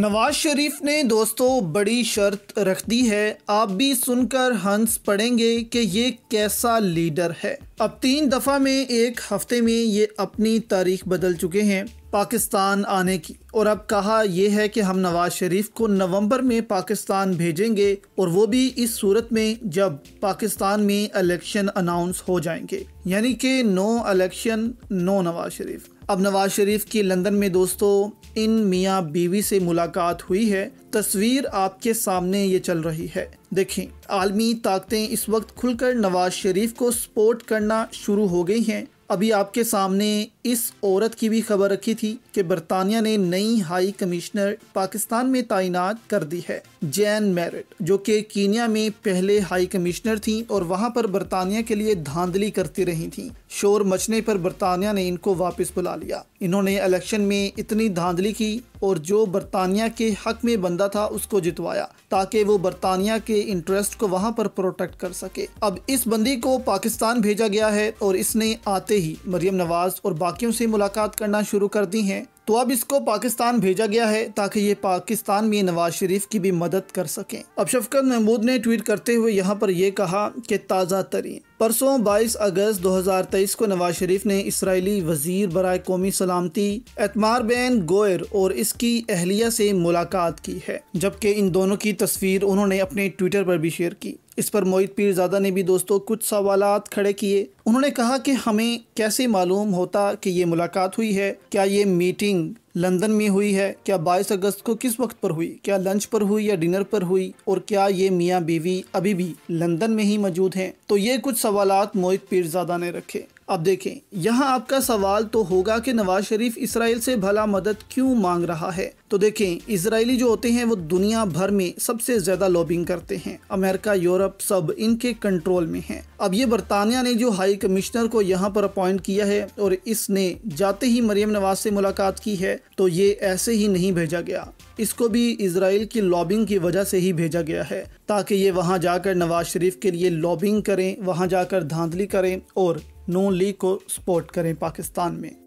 नवाज शरीफ ने दोस्तों बड़ी शर्त रख दी है आप भी सुनकर हंस पड़ेंगे कि ये कैसा लीडर है अब तीन दफ़ा में एक हफ्ते में ये अपनी तारीख बदल चुके हैं पाकिस्तान आने की और अब कहा यह है कि हम नवाज शरीफ को नवंबर में पाकिस्तान भेजेंगे और वो भी इस सूरत में जब पाकिस्तान में इलेक्शन अनाउंस हो जाएंगे यानी कि no election no Nawaz Sharif अब नवाज शरीफ की लंदन में दोस्तों इन मियाँ बीवी से मुलाकात हुई है तस्वीर आपके सामने ये चल रही है देखें आलमी ताकतें इस वक्त खुलकर नवाज शरीफ को सपोर्ट करना शुरू हो गई हैं अभी आपके सामने इस औरत की भी खबर रखी थी कि बरतानिया ने नई हाई कमिश्नर पाकिस्तान में तैनात कर दी है जैन मेरिट जो कि कीनिया में पहले हाई कमिश्नर थी और वहां पर बरतानिया के लिए धांधली करती रही थी शोर मचने पर बरतानिया ने इनको वापस बुला लिया इन्होंने इलेक्शन में इतनी धांधली की और जो बरतानिया के हक में बंदा था उसको जितवाया ताकि वो बरतानिया के इंटरेस्ट को वहाँ पर प्रोटेक्ट कर सके अब इस बंदी को पाकिस्तान भेजा गया है और इसने आते ही मरियम नवाज और बाकियों से मुलाकात करना शुरू कर दी है तो अब इसको पाकिस्तान भेजा गया है ताकि ये पाकिस्तान में नवाज शरीफ की भी मदद कर सकें अब शफकत महमूद ने ट्वीट करते हुए यहाँ पर यह कहा कि ताज़ा तरीन परसों 22 अगस्त 2023 को नवाज शरीफ ने इसराइली वजीर बरए कौमी सलामती एतमार बैन गोयर और इसकी अहलिया से मुलाकात की है जबकि इन दोनों की तस्वीर उन्होंने अपने ट्विटर पर भी शेयर की इस पर मोहित पीरजादा ने भी दोस्तों कुछ सवाल खड़े किए उन्होंने कहा कि हमें कैसे मालूम होता कि ये मुलाकात हुई है क्या ये मीटिंग लंदन में हुई है क्या 22 अगस्त को किस वक्त पर हुई क्या लंच पर हुई या डिनर पर हुई और क्या ये मियाँ बीवी अभी भी लंदन में ही मौजूद हैं तो ये कुछ सवाल मोहित पीरजादा ने रखे अब देखें यहाँ आपका सवाल तो होगा कि नवाज शरीफ इसराइल से भला मदद क्यों मांग रहा है तो देखें इसराइली जो होते हैं वो दुनिया भर में सबसे ज़्यादा लॉबिंग करते हैं अमेरिका यूरोप सब इनके कंट्रोल में हैं अब ये बरतानिया ने जो हाई कमिश्नर को यहाँ पर अपॉइंट किया है और इसने जाते ही मरियम नवाज से मुलाकात की है तो ये ऐसे ही नहीं भेजा गया इसको भी इसराइल की लॉबिंग की वजह से ही भेजा गया है ताकि ये वहाँ जाकर नवाज शरीफ के लिए लॉबिंग करें वहाँ जाकर धांधली करें और नून लीग को सपोर्ट करें पाकिस्तान में